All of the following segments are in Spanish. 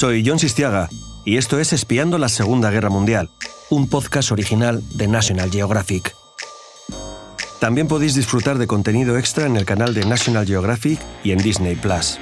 Soy John Sistiaga y esto es Espiando la Segunda Guerra Mundial, un podcast original de National Geographic. También podéis disfrutar de contenido extra en el canal de National Geographic y en Disney Plus.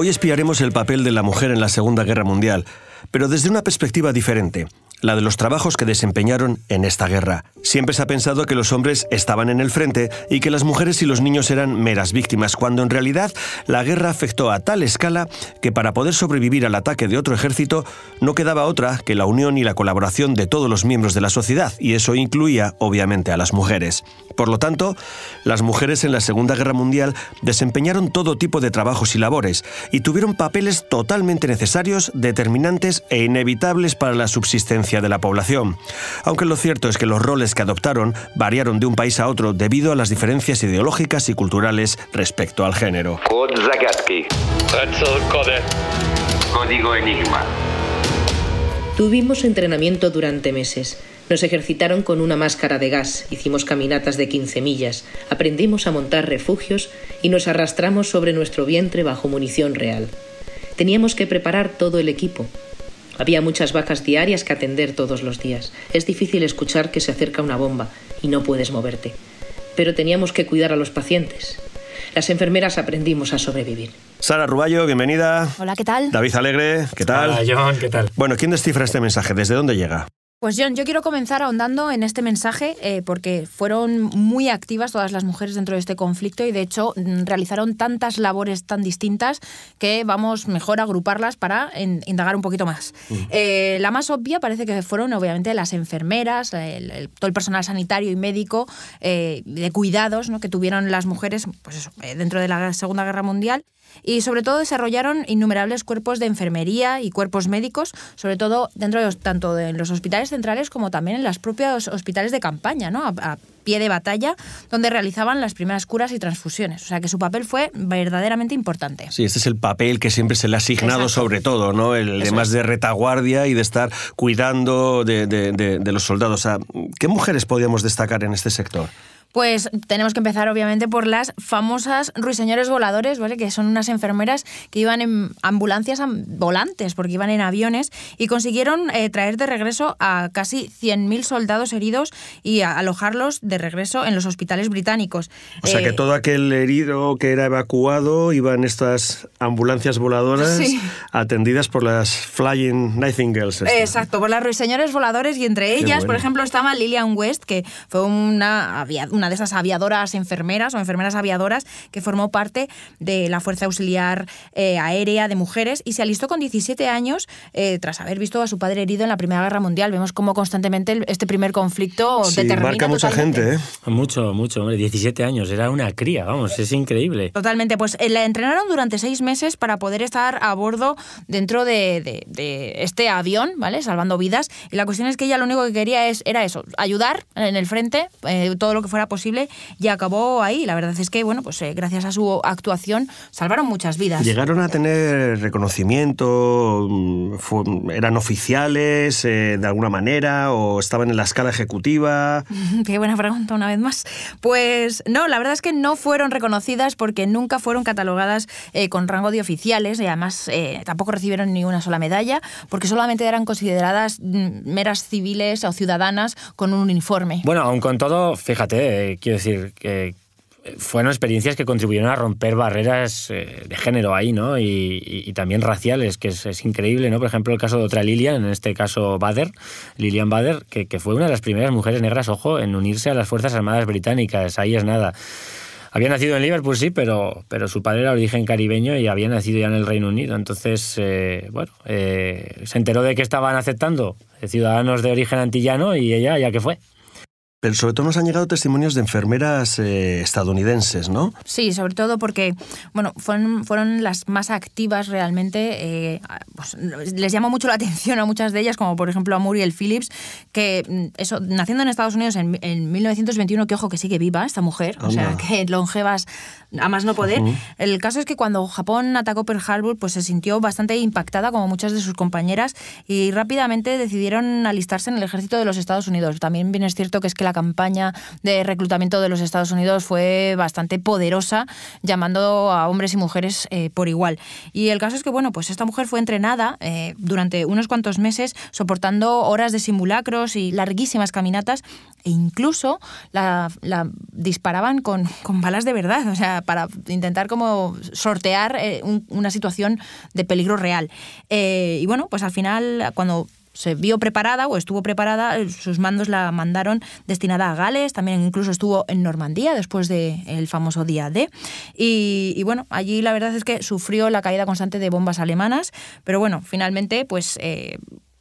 Hoy espiaremos el papel de la mujer en la Segunda Guerra Mundial, pero desde una perspectiva diferente, la de los trabajos que desempeñaron en esta guerra. Siempre se ha pensado que los hombres estaban en el frente y que las mujeres y los niños eran meras víctimas, cuando en realidad la guerra afectó a tal escala que para poder sobrevivir al ataque de otro ejército no quedaba otra que la unión y la colaboración de todos los miembros de la sociedad, y eso incluía obviamente a las mujeres. Por lo tanto, las mujeres en la Segunda Guerra Mundial desempeñaron todo tipo de trabajos y labores, y tuvieron papeles totalmente necesarios, determinantes e inevitables para la subsistencia de la población, aunque lo cierto es que los roles que adoptaron variaron de un país a otro debido a las diferencias ideológicas y culturales respecto al género. Tuvimos entrenamiento durante meses. Nos ejercitaron con una máscara de gas, hicimos caminatas de 15 millas, aprendimos a montar refugios y nos arrastramos sobre nuestro vientre bajo munición real. Teníamos que preparar todo el equipo. Había muchas vacas diarias que atender todos los días. Es difícil escuchar que se acerca una bomba y no puedes moverte. Pero teníamos que cuidar a los pacientes. Las enfermeras aprendimos a sobrevivir. Sara Ruballo, bienvenida. Hola, ¿qué tal? David Alegre, ¿qué tal? Hola, John, ¿qué tal? Bueno, ¿quién descifra este mensaje? ¿Desde dónde llega? Pues John, yo quiero comenzar ahondando en este mensaje eh, porque fueron muy activas todas las mujeres dentro de este conflicto y de hecho mm, realizaron tantas labores tan distintas que vamos mejor a agruparlas para indagar un poquito más. Eh, la más obvia parece que fueron obviamente las enfermeras, todo el personal sanitario y médico eh, de cuidados que tuvieron las mujeres pues dentro de la Segunda Guerra Mundial y sobre todo desarrollaron innumerables cuerpos de enfermería y cuerpos médicos, sobre todo dentro de los, tanto de los hospitales centrales como también en los propios hospitales de campaña, ¿no? A, pie de batalla, donde realizaban las primeras curas y transfusiones. O sea que su papel fue verdaderamente importante. Sí, este es el papel que siempre se le ha asignado sobre todo, ¿no? El de más de retaguardia y de estar cuidando de, los soldados. ¿Qué mujeres podíamos destacar en este sector? Pues tenemos que empezar obviamente por las famosas ruiseñores voladores, ¿vale? Que son unas enfermeras que iban en ambulancias volantes, porque iban en aviones, y consiguieron eh, traer de regreso a casi 100.000 soldados heridos y alojarlos de regreso en los hospitales británicos. O sea que eh, todo aquel herido que era evacuado iba en estas ambulancias voladoras atendidas por las Flying Nightingales. Exacto, por las ruiseñores voladores y entre ellas, por ejemplo, estaba Lillian West, que fue una aviadora una de esas aviadoras enfermeras o enfermeras aviadoras que formó parte de la Fuerza Auxiliar eh, Aérea de Mujeres y se alistó con 17 años eh, tras haber visto a su padre herido en la Primera Guerra Mundial. Vemos cómo constantemente este primer conflicto sí, determina marca mucha gente, ¿eh? Mucho, mucho, hombre, 17 años, era una cría, vamos, es increíble. Totalmente, pues eh, la entrenaron durante seis meses para poder estar a bordo dentro de, este avión, ¿vale? Salvando vidas. Y la cuestión es que ella lo único que quería es, era eso, ayudar en el frente, todo lo que fuera posible y acabó ahí. La verdad es que, bueno, pues eh, gracias a su actuación salvaron muchas vidas. Llegaron a tener reconocimiento, mm, eran oficiales eh, de alguna manera o estaban en la escala ejecutiva. Qué buena pregunta una vez más. Pues no, la verdad es que no fueron reconocidas porque nunca fueron catalogadas eh, con rango de oficiales y además tampoco recibieron ni una sola medalla porque solamente eran consideradas mm, meras civiles o ciudadanas con un uniforme. Bueno, aun con todo, fíjate, quiero decir, que fueron experiencias que contribuyeron a romper barreras eh, de género ahí, ¿no? Y, también raciales, que es, increíble, ¿no? Por ejemplo, el caso de otra Lilian, en este caso Bader, Lilian Bader, que, que fue una de las primeras mujeres negras, ojo, en unirse a las Fuerzas Armadas Británicas, ahí es nada. Había nacido en Liverpool, sí, pero, pero su padre era de origen caribeño y había nacido ya en el Reino Unido. Entonces, eh, bueno, eh, se enteró de que estaban aceptando ciudadanos de origen antillano y ella ya que fue. Pero sobre todo nos han llegado testimonios de enfermeras eh, estadounidenses, ¿no? Sí, sobre todo porque, bueno, fueron, fueron las más activas realmente. Eh, pues, les llamó mucho la atención a muchas de ellas, como por ejemplo a Muriel Phillips, que mm, eso, naciendo en Estados Unidos en, 1921, que ojo que sigue viva esta mujer, o sea, que longevas a más no poder. El caso es que cuando Japón atacó Pearl Harbor, pues se sintió bastante impactada, como muchas de sus compañeras, y rápidamente decidieron alistarse en el ejército de los Estados Unidos. También bien es cierto que es que la campaña de reclutamiento de los Estados Unidos fue bastante poderosa, llamando a hombres y mujeres eh, por igual. Y el caso es que, bueno, pues esta mujer fue entrenada eh, durante unos cuantos meses, soportando horas de simulacros y larguísimas caminatas, e incluso la, la disparaban con, balas de verdad, o sea, para intentar como sortear eh, una situación de peligro real. y bueno, pues al final, cuando se vio preparada o estuvo preparada, eh, sus mandos la mandaron destinada a Gales, también incluso estuvo en Normandía después del famoso día D. Y, bueno, allí la verdad es que sufrió la caída constante de bombas alemanas, pero bueno, finalmente pues... Eh,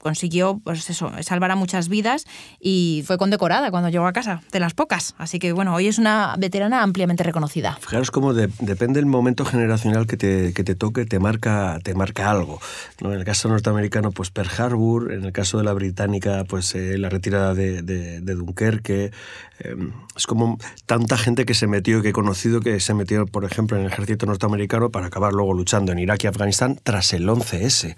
consiguió pues eso, salvar a muchas vidas y fue condecorada cuando llegó a casa, de las pocas. Así que bueno, hoy es una veterana ampliamente reconocida. Fijaros cómo depende el momento generacional que te, que te toque, te marca, te marca algo. ¿no? En el caso norteamericano, pues Pearl Harbor, en el caso de la británica, pues eh, la retirada de, de, de Dunkerque. Em, es como tanta gente que se metió, que he conocido, que se metió, por ejemplo, en el ejército norteamericano para acabar luego luchando en Irak y Afganistán tras el 11S.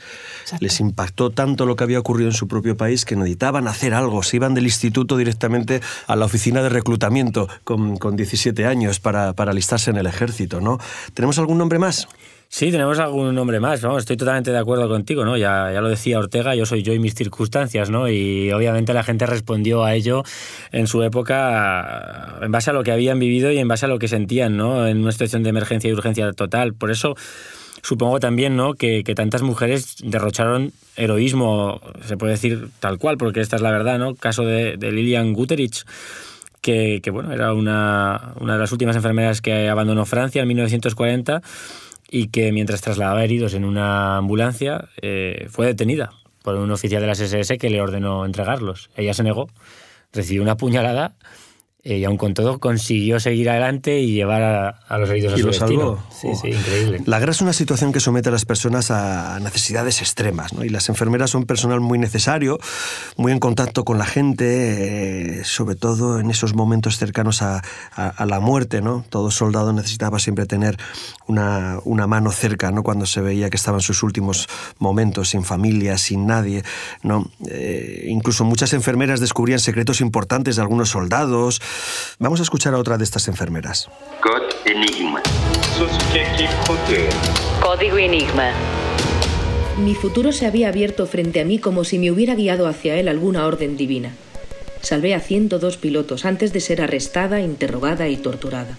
Les impactó tanto lo que había ocurrió en su propio país, que necesitaban hacer algo. Se iban del instituto directamente a la oficina de reclutamiento con, con 17 años para, para alistarse en el ejército, ¿no? ¿Tenemos algún nombre más? Sí, tenemos algún nombre más, vamos, estoy totalmente de acuerdo contigo, ¿no? Ya, ya, lo decía Ortega, yo soy yo y mis circunstancias, ¿no? Y obviamente la gente respondió a ello en su época en base a lo que habían vivido y en base a lo que sentían, ¿no? En una situación de emergencia y urgencia total. Por eso supongo también ¿no? que, tantas mujeres derrocharon heroísmo, se puede decir tal cual, porque esta es la verdad, ¿no? Caso de, Lilian Guterich. Que, bueno, era una, de las últimas enfermeras que abandonó Francia en 1940 y que mientras trasladaba heridos en una ambulancia eh, fue detenida por un oficial de las SS que le ordenó entregarlos. Ella se negó, recibió una puñalada eh, y aun con todo consiguió seguir adelante y llevar a, los heridos a su destino, Sí, sí, increíble. La guerra es una situación que somete a las personas a necesidades extremas, Y las enfermeras son personal muy necesario, muy en contacto con la gente, eh, sobre todo en esos momentos cercanos a, la muerte, Todo soldado necesitaba siempre tener una, mano cerca, ¿no? Cuando se veía que estaban sus últimos momentos sin familia, sin nadie, eh, incluso muchas enfermeras descubrían secretos importantes de algunos soldados, Vamos a escuchar a otra de estas enfermeras. Código Enigma. Código Enigma. Mi futuro se había abierto frente a mí como si me hubiera guiado hacia él alguna orden divina. Salvé a 102 pilotos antes de ser arrestada, interrogada y torturada.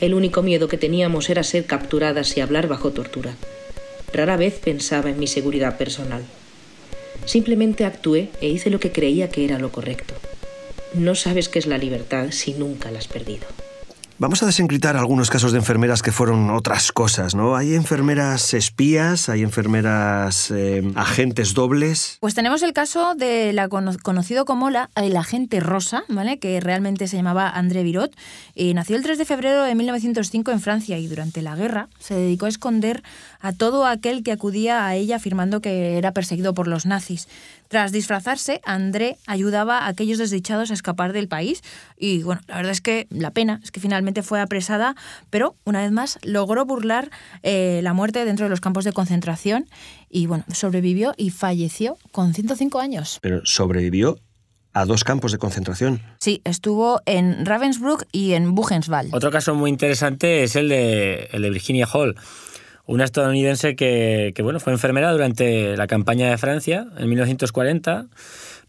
El único miedo que teníamos era ser capturadas y hablar bajo tortura. Rara vez pensaba en mi seguridad personal. Simplemente actué e hice lo que creía que era lo correcto. No sabes qué es la libertad si nunca la has perdido. Vamos a desencritar algunos casos de enfermeras que fueron otras cosas, ¿no? Hay enfermeras espías, hay enfermeras eh, agentes dobles. Pues tenemos el caso de la conocido como la, agente rosa, ¿vale? Que realmente se llamaba André Virot. Eh, nació el 3 de febrero de 1905 en Francia y durante la guerra se dedicó a esconder a todo aquel que acudía a ella afirmando que era perseguido por los nazis. Tras disfrazarse, André ayudaba a aquellos desdichados a escapar del país y bueno, la verdad es que la pena es que finalmente fue apresada, pero una vez más logró burlar eh, la muerte dentro de los campos de concentración y bueno, sobrevivió y falleció con 105 años. Pero sobrevivió a dos campos de concentración. Sí, estuvo en Ravensbrück y en Buchenwald. Otro caso muy interesante es el de Virginia Hall una estadounidense que, bueno, fue enfermera durante la campaña de Francia en 1940,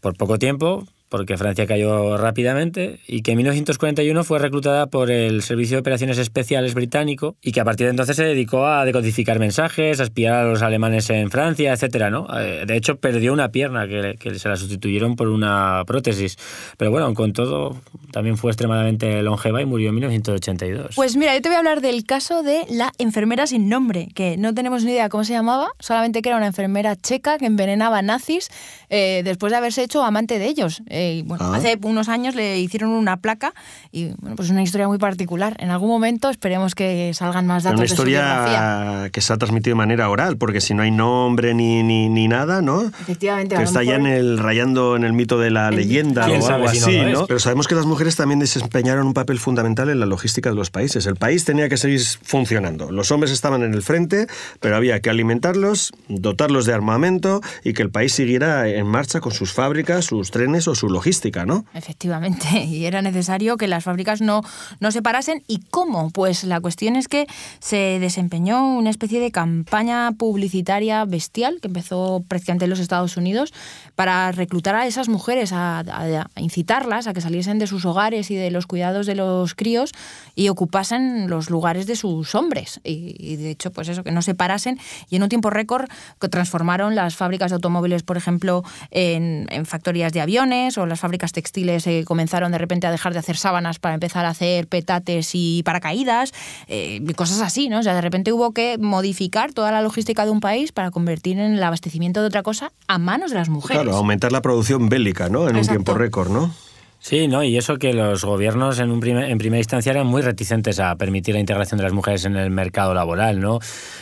por poco tiempo, porque Francia cayó rápidamente, y que en 1941 fue reclutada por el Servicio de Operaciones Especiales británico, y que a partir de entonces se dedicó a decodificar mensajes, a espiar a los alemanes en Francia, etc. ¿no? Eh, de hecho, perdió una pierna que, se la sustituyeron por una prótesis. Pero bueno, con todo, también fue extremadamente longeva y murió en 1982. Pues mira, yo te voy a hablar del caso de la enfermera sin nombre, que no tenemos ni idea cómo se llamaba, solamente que era una enfermera checa que envenenaba nazis eh, después de haberse hecho amante de ellos. Eh, ah. Hace unos años le hicieron una placa y bueno, pues una historia muy particular. En algún momento esperemos que salgan más datos. Una historia que se ha transmitido de manera oral, porque si no hay nombre ni, ni, nada, ¿no? Que está ya en el, rayando en el mito de la leyenda o algo así, Pero sabemos que las mujeres también desempeñaron un papel fundamental en la logística de los países. El país tenía que seguir funcionando. Los hombres estaban en el frente, pero había que alimentarlos, dotarlos de armamento y que el país siguiera en marcha con sus fábricas, sus trenes o sus logística, ¿no? Efectivamente, y era necesario que las fábricas no, no se parasen. ¿Y cómo? Pues la cuestión es que se desempeñó una especie de campaña publicitaria bestial que empezó precisamente en los Estados Unidos para reclutar a esas mujeres, a, incitarlas a que saliesen de sus hogares y de los cuidados de los críos y ocupasen los lugares de sus hombres. Y, de hecho, pues eso, que no se parasen. Y en un tiempo récord transformaron las fábricas de automóviles, por ejemplo, en, en factorías de aviones o las fábricas textiles eh, comenzaron de repente a dejar de hacer sábanas para empezar a hacer petates y paracaídas, eh, cosas así, ¿no? O sea, de repente hubo que modificar toda la logística de un país para convertir en el abastecimiento de otra cosa a manos de las mujeres. Claro, aumentar la producción bélica, ¿no? En un tiempo récord, ¿no? Sí, ¿no? y eso que los gobiernos en, un en primera instancia eran muy reticentes a permitir la integración de las mujeres en el mercado laboral. ¿no?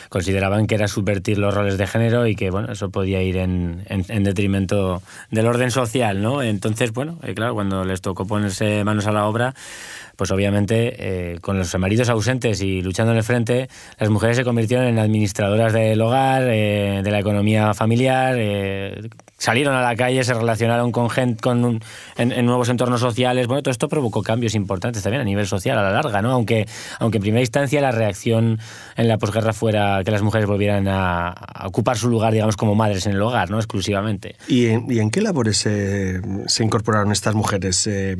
Consideraban que era subvertir los roles de género y que bueno, eso podía ir en, detrimento del orden social. ¿no? Entonces, bueno, eh, claro, cuando les tocó ponerse manos a la obra, pues obviamente eh, con los maridos ausentes y luchando en el frente, las mujeres se convirtieron en administradoras del hogar, eh, de la economía familiar, salieron a la calle, se relacionaron con gente con en, nuevos entornos sociales. Bueno, todo esto provocó cambios importantes también a nivel social a la larga, ¿no? Aunque, aunque en primera instancia la reacción en la posguerra fuera que las mujeres volvieran a, ocupar su lugar, digamos, como madres en el hogar, ¿no? Exclusivamente. ¿Y en, y en qué labores se incorporaron estas mujeres? Eh,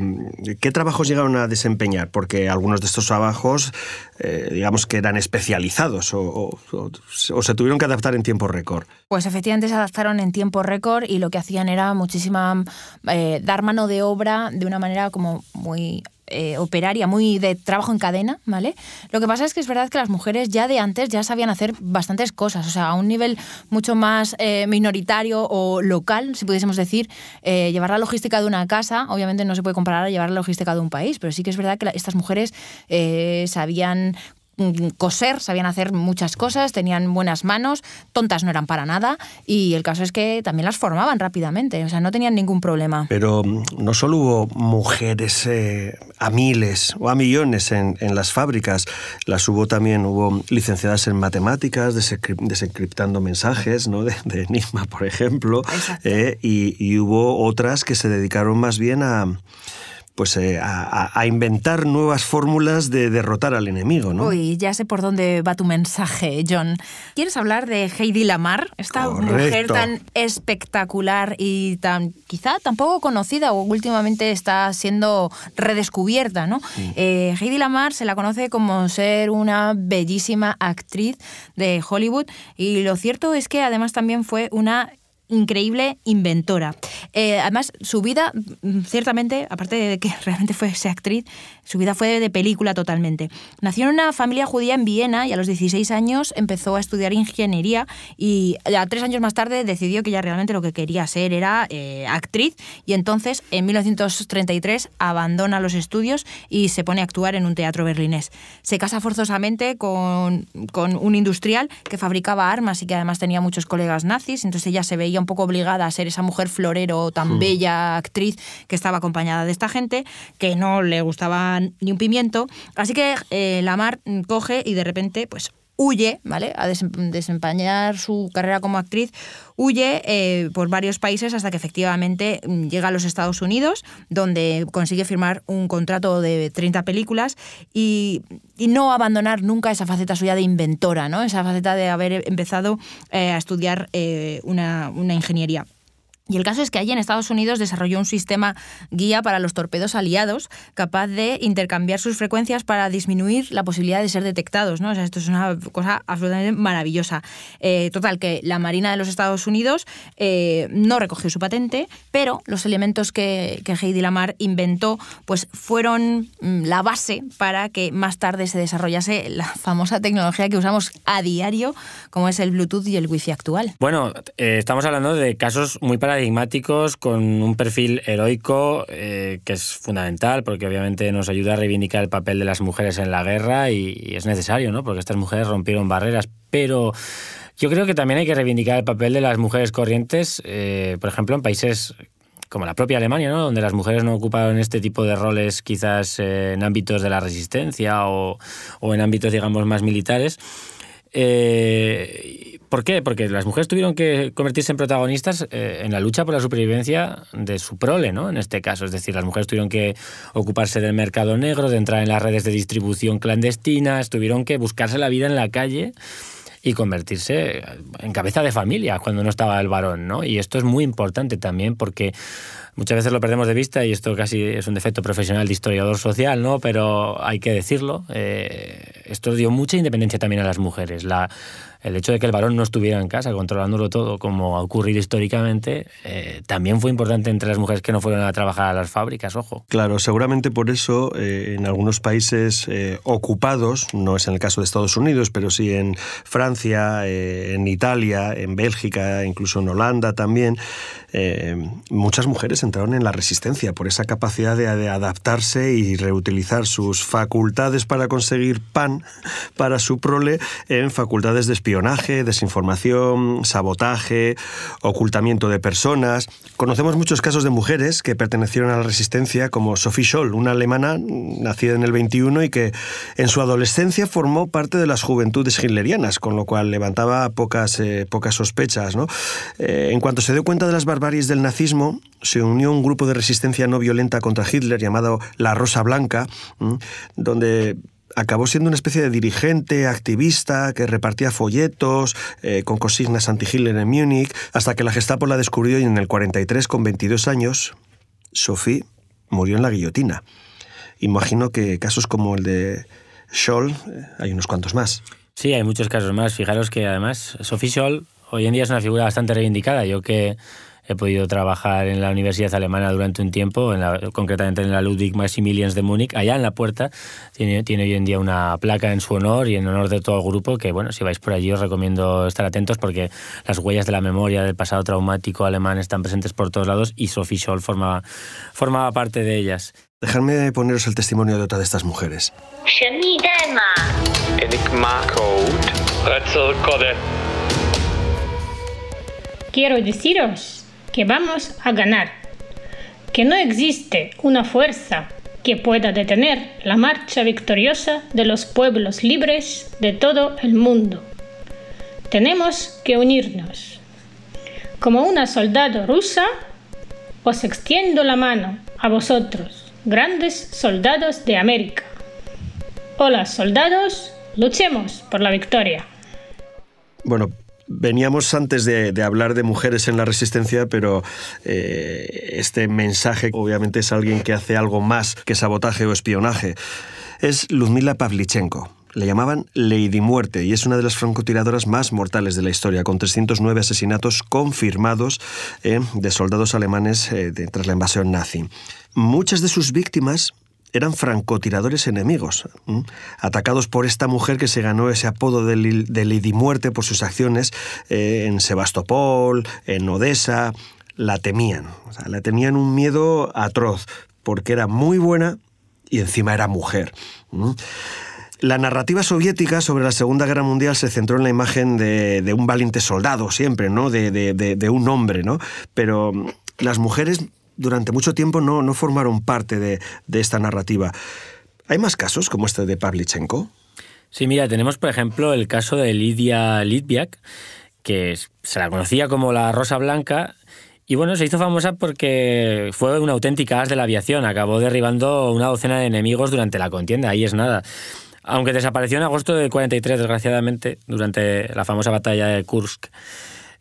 ¿Qué trabajos llegaron a desempeñar? Porque algunos de estos trabajos, eh, digamos que eran especializados o, o se tuvieron que adaptar en tiempo récord. Pues efectivamente se adaptaron en tiempo récord y lo que hacían era muchísima eh, dar mano de obra de una manera como muy eh, operaria, muy de trabajo en cadena, ¿vale? Lo que pasa es que es verdad que las mujeres ya de antes ya sabían hacer bastantes cosas, o sea, a un nivel mucho más eh, minoritario o local, si pudiésemos decir, llevar la logística de una casa, obviamente no se puede comparar a llevar la logística de un país, pero sí que es verdad que estas mujeres sabían Mm, coser, sabían hacer muchas cosas, tenían buenas manos, tontas no eran para nada y el caso es que también las formaban rápidamente, o sea, no tenían ningún problema. Pero mm, no solo hubo mujeres eh, a miles o a millones en, las fábricas, las hubo también, hubo licenciadas en matemáticas, desencriptando mensajes ¿no? de, Enigma, por ejemplo, eh, y hubo otras que se dedicaron más bien a pues, eh, a, inventar nuevas fórmulas de derrotar al enemigo. ¿no? Uy, ya sé por dónde va tu mensaje, John. ¿Quieres hablar de Heidi Lamar? Esta mujer tan espectacular y tan quizá tampoco conocida o últimamente está siendo redescubierta. ¿no? Eh, Heidi Lamar se la conoce como ser una bellísima actriz de Hollywood y lo cierto es que además también fue una increíble inventora. Eh, además, su vida, mm, ciertamente, aparte de que realmente fue actriz, su vida fue de película totalmente. Nació en una familia judía en Viena y a los 16 años empezó a estudiar ingeniería y a tres años más tarde decidió que ya realmente lo que quería ser era eh, actriz y entonces en 1933 abandona los estudios y se pone a actuar en un teatro berlinés. Se casa forzosamente con, con un industrial que fabricaba armas y que además tenía muchos colegas nazis, entonces ella se veía un poco obligada a ser esa mujer florero, tan hmm. bella actriz, que estaba acompañada de esta gente, que no le gustaba ni un pimiento. Así que eh, Lamar coge y de repente, pues huye, ¿vale? A desempeñar su carrera como actriz, huye eh, por varios países hasta que efectivamente mm, llega a los Estados Unidos, donde consigue firmar un contrato de 30 películas y, no abandonar nunca esa faceta suya de inventora, ¿no? Esa faceta de haber empezado eh, a estudiar eh, una, una ingeniería. Y el caso es que allí en Estados Unidos desarrolló un sistema guía para los torpedos aliados, capaz de intercambiar sus frecuencias para disminuir la posibilidad de ser detectados. ¿no? esto es una cosa absolutamente maravillosa. Eh, total, que la Marina de los Estados Unidos eh, no recogió su patente, pero los elementos que, que Heidi Lamar inventó pues, fueron mm, la base para que más tarde se desarrollase la famosa tecnología que usamos a diario, como es el Bluetooth y el Wi-Fi actual. Bueno, eh, estamos hablando de casos muy con un perfil heroico eh, que es fundamental porque obviamente nos ayuda a reivindicar el papel de las mujeres en la guerra y, es necesario, ¿no? Porque estas mujeres rompieron barreras, pero yo creo que también hay que reivindicar el papel de las mujeres corrientes, eh, por ejemplo, en países como la propia Alemania, ¿no? donde las mujeres no ocuparon este tipo de roles quizás eh, en ámbitos de la resistencia o, o en ámbitos, digamos, más militares. Eh, ¿Por qué? Porque las mujeres tuvieron que convertirse en protagonistas eh, en la lucha por la supervivencia de su prole, ¿no? En este caso, es decir, las mujeres tuvieron que ocuparse del mercado negro, de entrar en las redes de distribución clandestinas, tuvieron que buscarse la vida en la calle y convertirse eh, en cabeza de familia cuando no estaba el varón, ¿no? Y esto es muy importante también porque muchas veces lo perdemos de vista y esto casi es un defecto profesional de historiador social, ¿no? Pero hay que decirlo, eh, esto dio mucha independencia también a las mujeres el hecho de que el varón no estuviera en casa controlándolo todo, como ha ocurrido históricamente, eh, también fue importante entre las mujeres que no fueron a trabajar a las fábricas, ojo. Claro, seguramente por eso eh, en algunos países eh, ocupados, no es en el caso de Estados Unidos, pero sí en Francia, en Italia, en Bélgica, incluso en Holanda también, muchas mujeres entraron en la resistencia por esa capacidad de, de adaptarse y reutilizar sus facultades para conseguir pan para su prole en facultades de espionaje, desinformación, sabotaje, ocultamiento de personas. Conocemos muchos casos de mujeres que pertenecieron a la resistencia, como Sophie Scholl, una alemana mm, nacida en el 21 y que en su adolescencia formó parte de las juventudes hitlerianas, con lo cual levantaba pocas, eh, pocas sospechas. Eh, en cuanto se dio cuenta de las barbaries del nazismo, se unió un grupo de resistencia no violenta contra Hitler llamado la Rosa Blanca, donde acabó siendo una especie de dirigente, activista, que repartía folletos eh, con consignas anti-Hitler en Múnich, hasta que la Gestapo la descubrió y en el 43, con 22 años, Sophie murió en la guillotina. Imagino que casos como el de Scholl, eh, hay unos cuantos más. Sí, hay muchos casos más. Fijaros que además Sophie Scholl hoy en día es una figura bastante reivindicada. Yo que He podido trabajar en la Universidad Alemana durante un tiempo, concretamente en la Ludwig Maximilians de Múnich. Allá en la puerta tiene, tiene hoy en día una placa en su honor y en honor de todo el grupo que, bueno, si vais por allí os recomiendo estar atentos porque las huellas de la memoria del pasado traumático alemán están presentes por todos lados y Sophie Scholl formaba, formaba parte de ellas. Dejadme poneros el testimonio de otra de estas mujeres. Quiero deciros que vamos a ganar, que no existe una fuerza que pueda detener la marcha victoriosa de los pueblos libres de todo el mundo. Tenemos que unirnos. Como una soldado rusa, os extiendo la mano a vosotros, grandes soldados de América. Hola, soldados, luchemos por la victoria. Bueno, Veníamos antes de, hablar de mujeres en la resistencia, pero eh, este mensaje obviamente es alguien que hace algo más que sabotaje o espionaje. Es Ludmila Pavlichenko. Le llamaban Lady Muerte y es una de las francotiradoras más mortales de la historia, con 309 asesinatos confirmados eh, de soldados alemanes eh, tras la invasión nazi. Muchas de sus víctimas eran francotiradores enemigos, atacados por esta mujer que se ganó ese apodo de, Lady Muerte por sus acciones eh, en Sebastopol, en Odessa. La temían, la tenían un miedo atroz, porque era muy buena y encima era mujer. La narrativa soviética sobre la Segunda Guerra Mundial se centró en la imagen de, un valiente soldado siempre, ¿no? De, de, un hombre, ¿no? Pero las mujeres durante mucho tiempo no, no formaron parte de, de esta narrativa. ¿Hay más casos como este de Pavlichenko? Sí, mira, tenemos por ejemplo el caso de Lidia Litviak, que se la conocía como la Rosa Blanca. Y bueno, se hizo famosa porque fue una auténtica as de la aviación. Acabó derribando una docena de enemigos durante la contienda, ahí es nada. Aunque desapareció en agosto del 43, desgraciadamente, durante la famosa batalla de Kursk.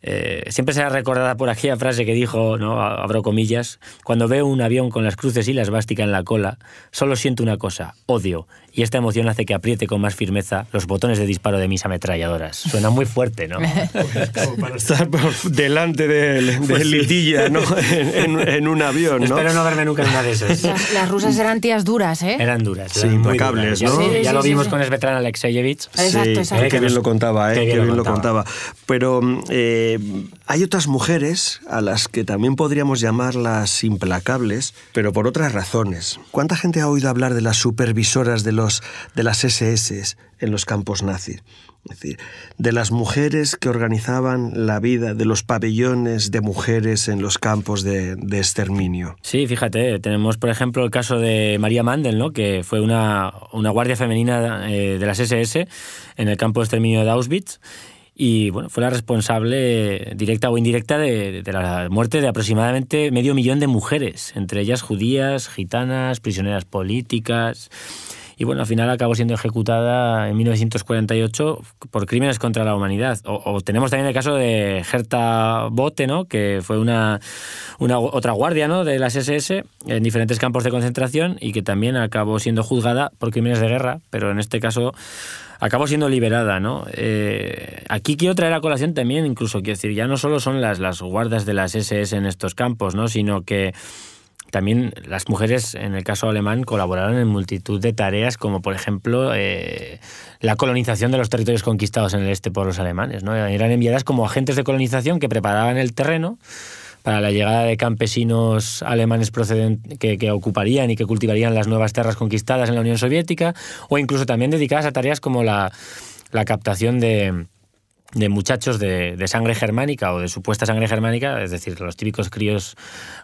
Eh, siempre será recordada por aquella frase que dijo, ¿no? abro comillas, cuando veo un avión con las cruces y las esvástica en la cola, solo siento una cosa, odio, y esta emoción hace que apriete con más firmeza los botones de disparo de mis ametralladoras. Suena muy fuerte, ¿no? para estar delante de, pues litilla, ¿no? En, un avión, ¿no? Espero no verme nunca en una de esas. Las, rusas eran tías duras, ¿eh? Eran duras. Sí, ¿no? ya lo vimos con Svetlana Alexeyevich. Exacto, exacto. que bien lo contaba, ¿eh? que bien, lo, contaba. Pero... Eh, eh, hay otras mujeres a las que también podríamos llamarlas implacables, pero por otras razones. ¿Cuánta gente ha oído hablar de las supervisoras de, los, de las SS en los campos nazis? Es decir, de las mujeres que organizaban la vida de los pabellones de mujeres en los campos de, exterminio. Sí, fíjate, tenemos por ejemplo el caso de María Mandel, ¿no? que fue una, una guardia femenina eh, de las SS en el campo de exterminio de Auschwitz y bueno, fue la responsable directa o indirecta de, la muerte de aproximadamente medio millón de mujeres, entre ellas judías, gitanas, prisioneras políticas. Y bueno, al final acabó siendo ejecutada en 1948 por crímenes contra la humanidad. O, tenemos también el caso de Gerta Bote, ¿no? que fue una, una, otra guardia de las SS en diferentes campos de concentración y que también acabó siendo juzgada por crímenes de guerra, pero en este caso acabó siendo liberada, eh, aquí quiero traer a colación también, incluso, quiero decir, ya no solo son las, las guardas de las SS en estos campos, Sino que también las mujeres, en el caso alemán, colaboraron en multitud de tareas, como por ejemplo eh, la colonización de los territorios conquistados en el este por los alemanes. ¿no? Eran enviadas como agentes de colonización que preparaban el terreno para la llegada de campesinos alemanes que, que, ocuparían y que cultivarían las nuevas tierras conquistadas en la Unión Soviética, o incluso también dedicadas a tareas como la captación de, de muchachos de, de, sangre germánica o de supuesta sangre germánica, es decir, los típicos críos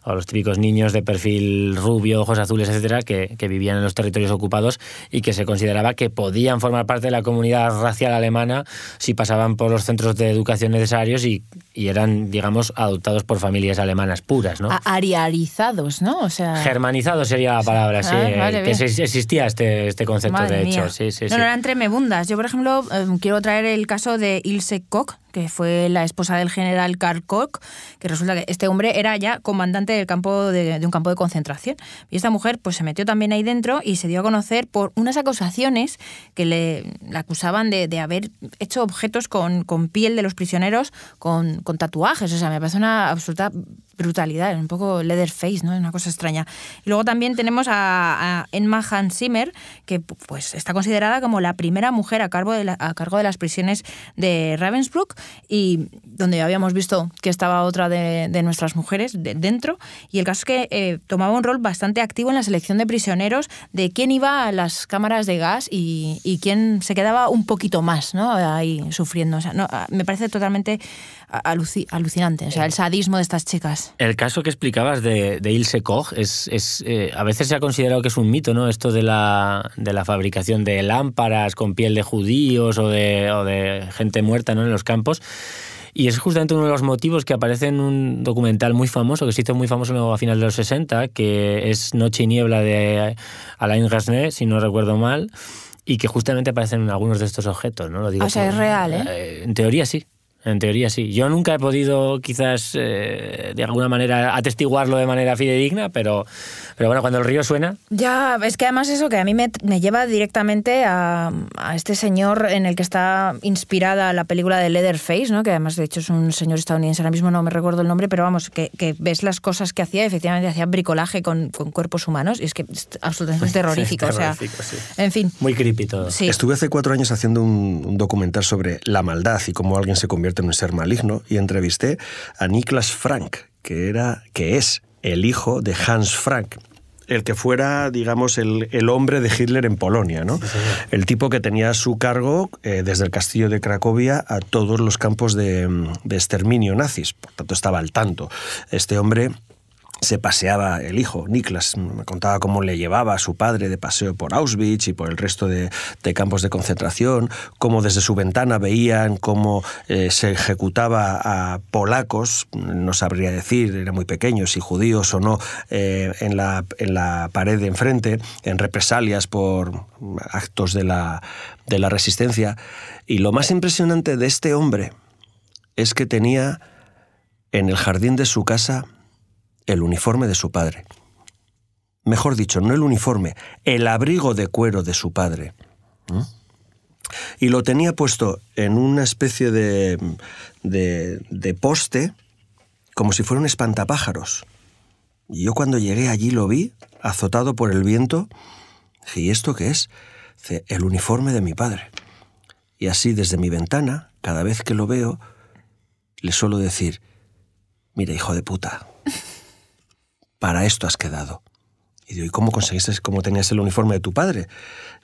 o los típicos niños de perfil rubio, ojos azules, etcétera, que, vivían en los territorios ocupados y que se consideraba que podían formar parte de la comunidad racial alemana si pasaban por los centros de educación necesarios y, y eran, digamos, adoptados por familias alemanas puras, ¿no? Ariarizados, ¿no? O sea... Germanizados sería la palabra, ah, sí. Eh, que existía este, este concepto, de hecho. Sí, no, no, eran tremebundas. Yo, por ejemplo, eh, quiero traer el caso de Ilse Koch, que fue la esposa del general Karl Koch, que resulta que este hombre era ya comandante del campo de, un campo de concentración. Y esta mujer pues se metió también ahí dentro y se dio a conocer por unas acusaciones que le acusaban de, haber hecho objetos con, con piel de los prisioneros con, con tatuajes. O sea, me parece una absoluta brutalidad, un poco Leatherface, ¿no? Es una cosa extraña. Y luego también tenemos a, a Emma Hansimer, que pues está considerada como la primera mujer a cargo de, a cargo de las prisiones de Ravensbrück y donde ya habíamos visto que estaba otra de, nuestras mujeres dentro. Y el caso es que eh, tomaba un rol bastante activo en la selección de prisioneros de quién iba a las cámaras de gas y, quién se quedaba un poquito más, ¿no? Ahí sufriendo. O sea, ah, me parece totalmente alucinante, o sea, eh, el sadismo de estas chicas. El caso que explicabas de, Ilse Koch es, eh, a veces se ha considerado que es un mito, ¿no? Esto de la, de la fabricación de lámparas con piel de judíos o de, gente muerta ¿no? en los campos. Y es justamente uno de los motivos que aparece en un documental muy famoso, que se hizo muy famoso a finales de los 60, que es Noche y Niebla de Alain Resnais, si no recuerdo mal, y que justamente aparecen algunos de estos objetos, ¿no? Lo digo o sea, es real, ¿eh? ¿eh? En teoría sí. En teoría sí. Yo nunca he podido quizás eh, de alguna manera atestiguarlo de manera fidedigna, pero, pero bueno, cuando el río suena... Ya, es que además eso que a mí me, me lleva directamente a, a, este señor en el que está inspirada la película de Leatherface, ¿no? que además de hecho es un señor estadounidense, ahora mismo no me recuerdo el nombre, pero vamos, que, ves las cosas que hacía, efectivamente hacía bricolaje con, con cuerpos humanos y es que es absolutamente terrorífico. o sea, sí. En fin. Muy creepy todo. Estuve hace cuatro años haciendo un, un documental sobre la maldad y cómo alguien se convierte un ser maligno, y entrevisté a Niklas Frank, que, era, que es el hijo de Hans Frank, el que fuera, digamos, el, hombre de Hitler en Polonia, ¿no? el tipo que tenía su cargo, eh, desde el castillo de Cracovia, a todos los campos de, mm, de, exterminio nazis. Por tanto, estaba al tanto. Este hombre se paseaba el hijo, Niklas, me contaba cómo le llevaba a su padre de paseo por Auschwitz y por el resto de, campos de concentración, cómo desde su ventana veían cómo eh, se ejecutaba a polacos, no sabría decir, era muy pequeño, si judíos o no, eh, en, la, en la pared de enfrente, en represalias por actos de la, de la resistencia. Y lo más impresionante de este hombre es que tenía en el jardín de su casa el uniforme de su padre. Mejor dicho, no el uniforme, el abrigo de cuero de su padre. ¿Mm? Y lo tenía puesto en una especie de, de, poste, como si fuera un espantapájaros. Y yo cuando llegué allí lo vi, azotado por el viento, ¿y esto qué es? el uniforme de mi padre. Y así desde mi ventana, cada vez que lo veo, le suelo decir, mira hijo de puta, para esto has quedado. Y digo, ¿y cómo conseguiste, cómo tenías el uniforme de tu padre?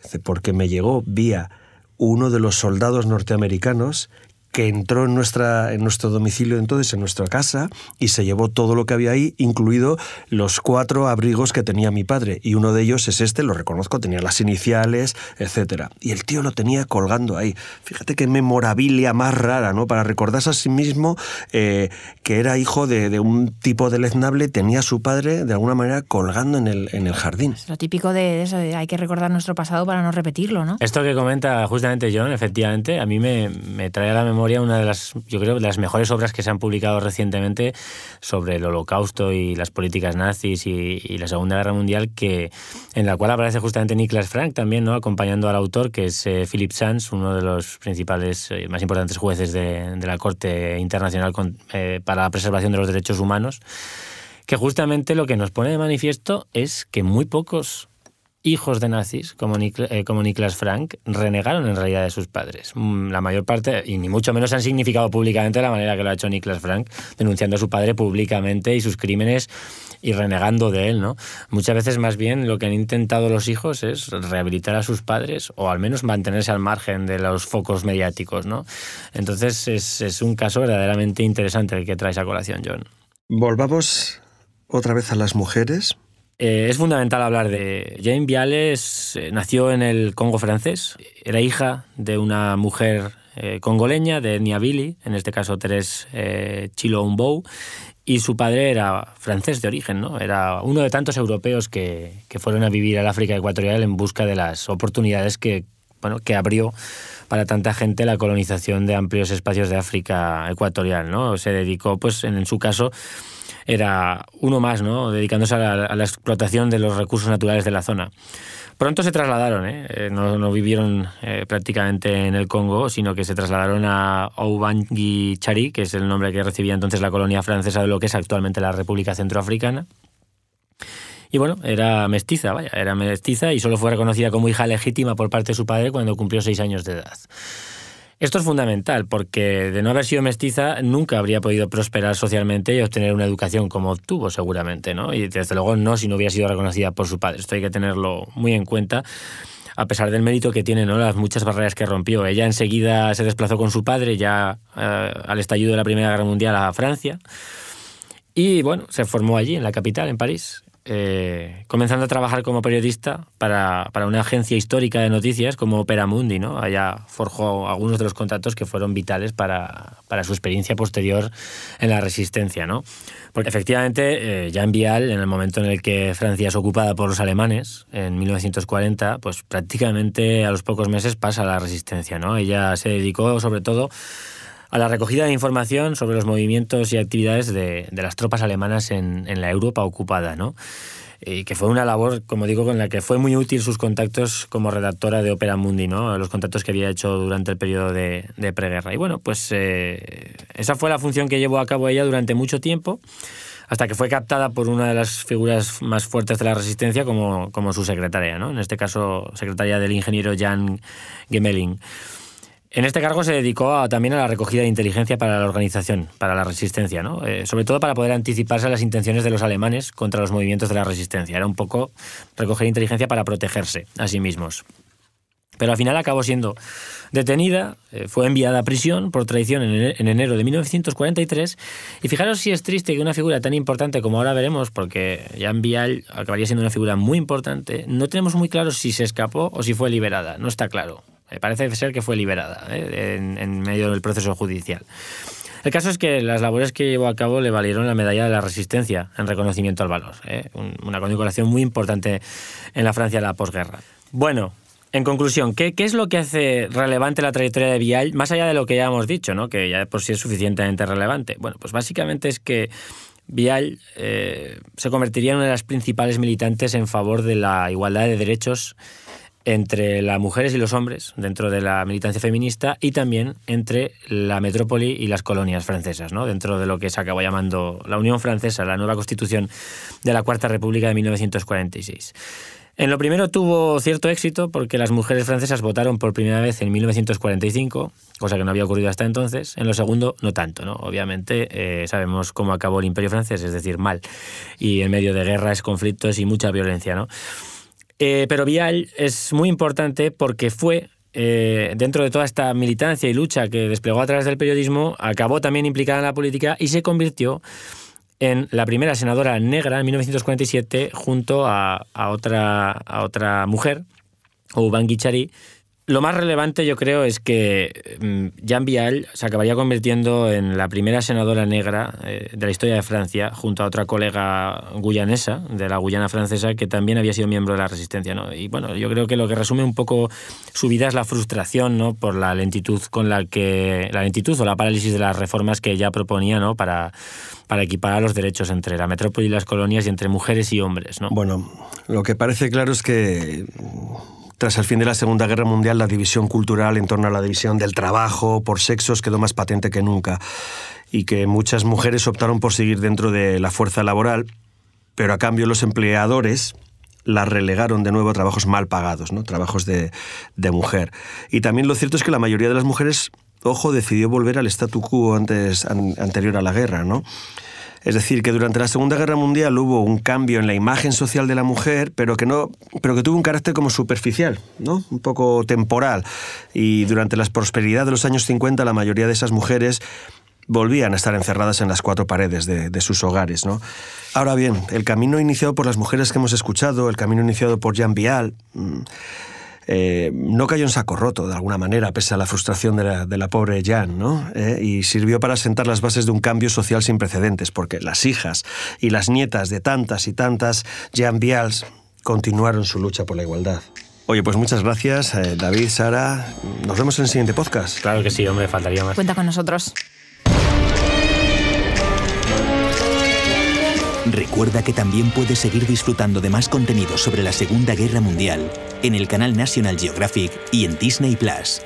Dice, porque me llegó vía uno de los soldados norteamericanos que entró en, nuestra, en nuestro domicilio entonces, en nuestra casa, y se llevó todo lo que había ahí, incluido los cuatro abrigos que tenía mi padre. Y uno de ellos es este, lo reconozco, tenía las iniciales, etc. Y el tío lo tenía colgando ahí. Fíjate qué memorabilia más rara, ¿no? Para recordarse a sí mismo eh, que era hijo de, un tipo deleznable, tenía a su padre, de alguna manera, colgando en el, en el jardín. lo típico de eso, hay que recordar nuestro pasado para no repetirlo, ¿no? Esto que comenta justamente John, efectivamente, a mí me, me trae la memoria una de las, yo creo, las mejores obras que se han publicado recientemente sobre el holocausto y las políticas nazis y, la Segunda Guerra Mundial, que, en la cual aparece justamente Niklas Frank también, ¿no? acompañando al autor, que es eh, Philip Sands, uno de los principales, y eh, más importantes jueces de, la Corte Internacional eh, para la Preservación de los Derechos Humanos que justamente lo que nos pone de manifiesto es que muy pocos hijos de nazis, eh, como, Niklas Frank, renegaron en realidad de sus padres. Mm, la mayor parte, y ni mucho menos han significado públicamente la manera que lo ha hecho Niklas Frank, denunciando a su padre públicamente y sus crímenes y renegando de él, ¿no? Muchas veces más bien lo que han intentado los hijos es rehabilitar a sus padres o al menos mantenerse al margen de los focos mediáticos, ¿no? Entonces es, un caso verdaderamente interesante el que traes a colación, John. Volvamos otra vez a las mujeres eh, es fundamental hablar de Jane Viales. Eh, nació en el Congo francés. Era hija de una mujer eh, congoleña de etnia Billy, en este caso tres Chilo y su padre era francés de origen, ¿no? Era uno de tantos europeos que, fueron a vivir al África Ecuatorial en busca de las oportunidades que, bueno, que abrió para tanta gente la colonización de amplios espacios de África Ecuatorial, ¿no? Se dedicó, pues, en su caso era uno más, ¿no? dedicándose a la, explotación de los recursos naturales de la zona. Pronto se trasladaron, ¿eh? eh no, vivieron eh, prácticamente en el Congo, sino que se trasladaron a Ouangui chari que es el nombre que recibía entonces la colonia francesa de lo que es actualmente la República Centroafricana. Y bueno, era mestiza, vaya, era mestiza y solo fue reconocida como hija legítima por parte de su padre cuando cumplió seis años de edad. Esto es fundamental porque de no haber sido mestiza nunca habría podido prosperar socialmente y obtener una educación como obtuvo seguramente, ¿no? Y desde luego no si no hubiera sido reconocida por su padre. Esto hay que tenerlo muy en cuenta a pesar del mérito que tiene, ¿no? las muchas barreras que rompió. Ella enseguida se desplazó con su padre, ya eh, al estallido de la Primera Guerra Mundial, a Francia. Y bueno, se formó allí, en la capital, en París. Eh, comenzando a trabajar como periodista para, una agencia histórica de noticias como Opera Mundi. ¿no? Allá forjó algunos de los contratos que fueron vitales para, su experiencia posterior en la resistencia. ¿no? Porque efectivamente, ya eh, en Vial, en el momento en el que Francia es ocupada por los alemanes, en 1940, pues prácticamente a los pocos meses pasa la resistencia. ¿no? Ella se dedicó sobre todo a la recogida de información sobre los movimientos y actividades de, las tropas alemanas en, la Europa ocupada, ¿no? Y que fue una labor, como digo, con la que fue muy útil sus contactos como redactora de Opera Mundi, ¿no? los contactos que había hecho durante el periodo de, preguerra. Y bueno, pues eh, esa fue la función que llevó a cabo ella durante mucho tiempo, hasta que fue captada por una de las figuras más fuertes de la resistencia como, como su secretaria, ¿no? en este caso secretaria del ingeniero Jan Gemeling. En este cargo se dedicó también a la recogida de inteligencia para la organización, para la resistencia, eh, sobre todo para poder anticiparse a las intenciones de los alemanes contra los movimientos de la resistencia. Era un poco recoger inteligencia para protegerse a sí mismos. Pero al final acabó siendo detenida, eh, fue enviada a prisión por traición en, en enero de 1943. Y fijaros si es triste que una figura tan importante como ahora veremos, porque Jan Vial acabaría siendo una figura muy importante, no tenemos muy claro si se escapó o si fue liberada, no está claro. Eh, parece ser que fue liberada eh, en, medio del proceso judicial. El caso es que las labores que llevó a cabo le valieron la medalla de la resistencia en reconocimiento al valor, eh, una condecoración muy importante en la Francia de la posguerra. Bueno, en conclusión, ¿qué, es lo que hace relevante la trayectoria de Vial, más allá de lo que ya hemos dicho, ¿no? que ya por sí es suficientemente relevante? Bueno, pues básicamente es que Vial se convertiría en una de las principales militantes en favor de la igualdad de derechos entre las mujeres y los hombres dentro de la militancia feminista y también entre la metrópoli y las colonias francesas, ¿no? dentro de lo que se acabó llamando la Unión Francesa, la nueva constitución de la Cuarta República de 1946. En lo primero tuvo cierto éxito porque las mujeres francesas votaron por primera vez en 1945, cosa que no había ocurrido hasta entonces. En lo segundo, no tanto, ¿no? Obviamente eh, sabemos cómo acabó el Imperio francés, es decir, mal, y en medio de guerras, conflictos y mucha violencia, ¿no? Eh, pero Vial es muy importante porque fue, eh, dentro de toda esta militancia y lucha que desplegó a través del periodismo, acabó también implicada en la política y se convirtió en la primera senadora negra en 1947 junto a, otra, a otra mujer, Ubanguichari, lo más relevante yo creo es que mm, Jean Vial se acabaría convirtiendo en la primera senadora negra eh, de la historia de Francia, junto a otra colega guyanesa, de la Guyana francesa, que también había sido miembro de la resistencia. Y bueno, yo creo que lo que resume un poco su vida es la frustración ¿no? por la lentitud con la que. la lentitud o la parálisis de las reformas que ella proponía ¿no? para, para equiparar los derechos entre la metrópoli y las colonias y entre mujeres y hombres. ¿no? Bueno, lo que parece claro es que tras el fin de la Segunda Guerra Mundial, la división cultural en torno a la división del trabajo por sexos quedó más patente que nunca y que muchas mujeres optaron por seguir dentro de la fuerza laboral, pero a cambio los empleadores, la relegaron de nuevo a trabajos mal pagados, ¿no? trabajos de, mujer. Y también lo cierto es que la mayoría de las mujeres, ojo, decidió volver al statu quo antes, anterior a la guerra. ¿no? Es decir, que durante la Segunda Guerra Mundial hubo un cambio en la imagen social de la mujer, pero que, no, pero que tuvo un carácter como superficial, ¿no? un poco temporal. Y durante la prosperidad de los años 50, la mayoría de esas mujeres volvían a estar encerradas en las cuatro paredes de, sus hogares. ¿no? Ahora bien, el camino iniciado por las mujeres que hemos escuchado, el camino iniciado por Jean Vial, mm, eh, no cayó en saco roto, de alguna manera, pese a la frustración de la, de la pobre Jan, ¿no? Eh, y sirvió para sentar las bases de un cambio social sin precedentes, porque las hijas y las nietas de tantas y tantas Jan Bials continuaron su lucha por la igualdad. Oye, pues muchas gracias, eh, David, Sara. Nos vemos en el siguiente podcast. Claro que sí, hombre, faltaría más. Cuenta con nosotros. Recuerda que también puedes seguir disfrutando de más contenido sobre la Segunda Guerra Mundial en el canal National Geographic y en Disney Plus.